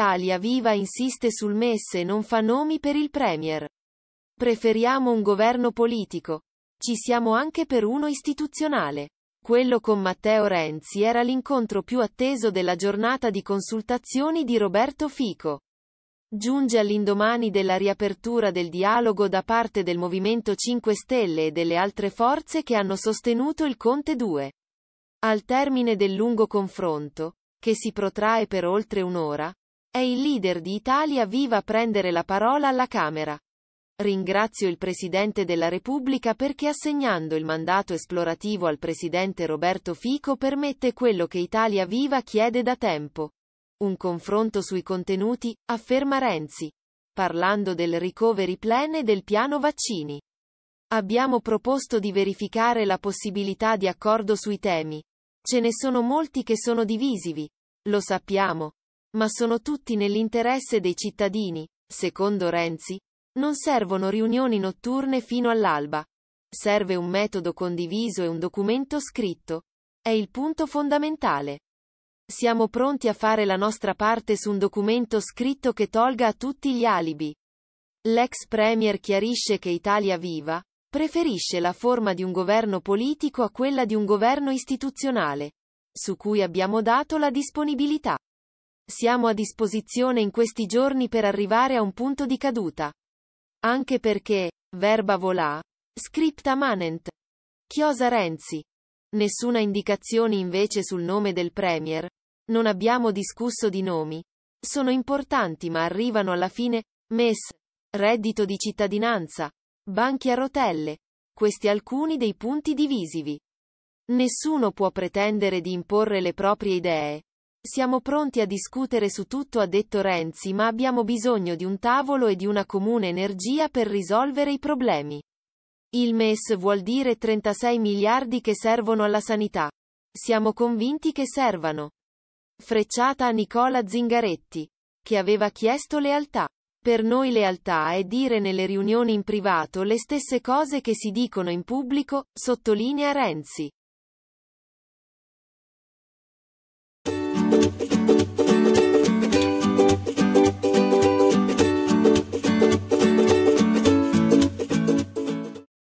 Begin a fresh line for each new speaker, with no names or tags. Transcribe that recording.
Italia Viva insiste sul MES e non fa nomi per il Premier. Preferiamo un governo politico. Ci siamo anche per uno istituzionale. Quello con Matteo Renzi era l'incontro più atteso della giornata di consultazioni di Roberto Fico. Giunge all'indomani della riapertura del dialogo da parte del Movimento 5 Stelle e delle altre forze che hanno sostenuto il Conte 2. Al termine del lungo confronto, che si protrae per oltre un'ora, è il leader di Italia Viva a prendere la parola alla Camera. Ringrazio il Presidente della Repubblica perché assegnando il mandato esplorativo al Presidente Roberto Fico permette quello che Italia Viva chiede da tempo. Un confronto sui contenuti, afferma Renzi. Parlando del recovery plan e del piano vaccini. Abbiamo proposto di verificare la possibilità di accordo sui temi. Ce ne sono molti che sono divisivi. Lo sappiamo ma sono tutti nell'interesse dei cittadini. Secondo Renzi, non servono riunioni notturne fino all'alba. Serve un metodo condiviso e un documento scritto. È il punto fondamentale. Siamo pronti a fare la nostra parte su un documento scritto che tolga a tutti gli alibi. L'ex Premier chiarisce che Italia Viva preferisce la forma di un governo politico a quella di un governo istituzionale, su cui abbiamo dato la disponibilità. Siamo a disposizione in questi giorni per arrivare a un punto di caduta. Anche perché, verba volà, scripta manent. Chiosa Renzi. Nessuna indicazione invece sul nome del Premier. Non abbiamo discusso di nomi. Sono importanti ma arrivano alla fine, MES, reddito di cittadinanza, banchi a rotelle. Questi alcuni dei punti divisivi. Nessuno può pretendere di imporre le proprie idee, siamo pronti a discutere su tutto ha detto Renzi ma abbiamo bisogno di un tavolo e di una comune energia per risolvere i problemi. Il MES vuol dire 36 miliardi che servono alla sanità. Siamo convinti che servano. Frecciata a Nicola Zingaretti, che aveva chiesto lealtà. Per noi lealtà è dire nelle riunioni in privato le stesse cose che si dicono in pubblico, sottolinea Renzi.